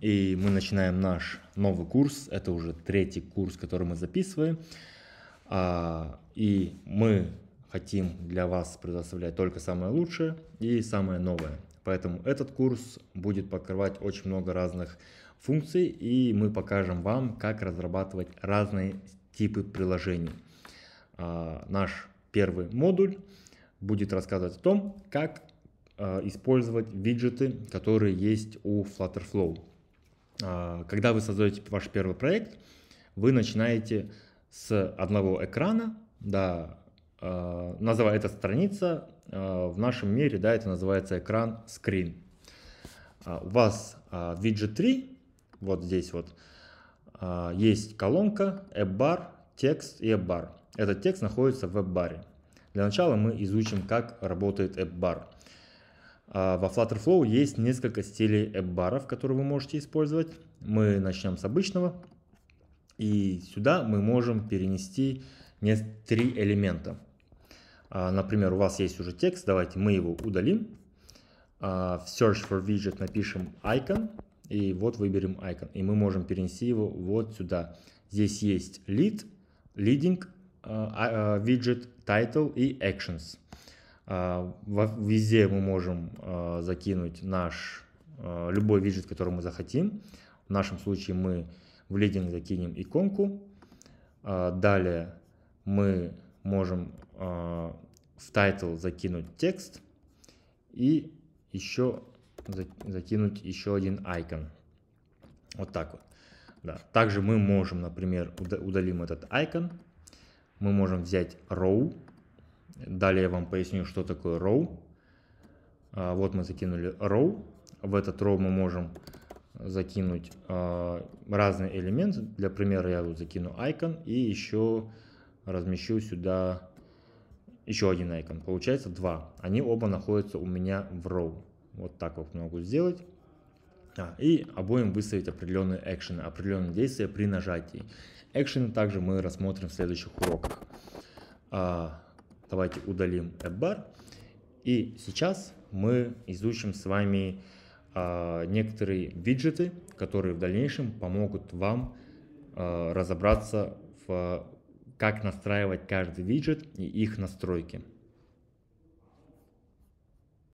И мы начинаем наш новый курс. Это уже третий курс, который мы записываем. А, и мы хотим для вас предоставлять только самое лучшее и самое новое. Поэтому этот курс будет покрывать очень много разных функций, и мы покажем вам, как разрабатывать разные типы приложений. А, наш первый модуль будет рассказывать о том, как а, использовать виджеты, которые есть у Flutter Flow. А, когда вы создаете ваш первый проект, вы начинаете с одного экрана, да, а, называя это страница, а, в нашем мире, да, это называется экран screen. У вас виджет 3, вот здесь вот, есть колонка, app-бар, текст и app-бар. Этот текст находится в app-баре. Для начала мы изучим, как работает app-бар. А, во Flow есть несколько стилей эп-баров, которые вы можете использовать. Мы начнем с обычного. И сюда мы можем перенести три элемента. А, например, у вас есть уже текст, давайте мы его удалим. А, в Search for Widget напишем Icon, и вот выберем Icon. И мы можем перенести его вот сюда. Здесь есть Lead, Leading, Widget, Title и Actions. А, везде мы можем а, закинуть наш а, любой виджет, который мы захотим. В нашем случае мы в лидинг закинем иконку. Далее мы можем в title закинуть текст и еще закинуть еще один icon. Вот так вот. Да. Также мы можем, например, удалим этот icon. Мы можем взять row Далее я вам поясню, что такое row. А, вот мы закинули row. В этот row мы можем закинуть а, разные элементы. Для примера я вот закину icon и еще размещу сюда еще один icon. Получается два. Они оба находятся у меня в row. Вот так вот могу сделать. А, и обоим выставить определенные экшены, определенные действия при нажатии. Экшены также мы рассмотрим в следующих уроках. А, Давайте удалим app И сейчас мы изучим с вами э, некоторые виджеты, которые в дальнейшем помогут вам э, разобраться в как настраивать каждый виджет и их настройки.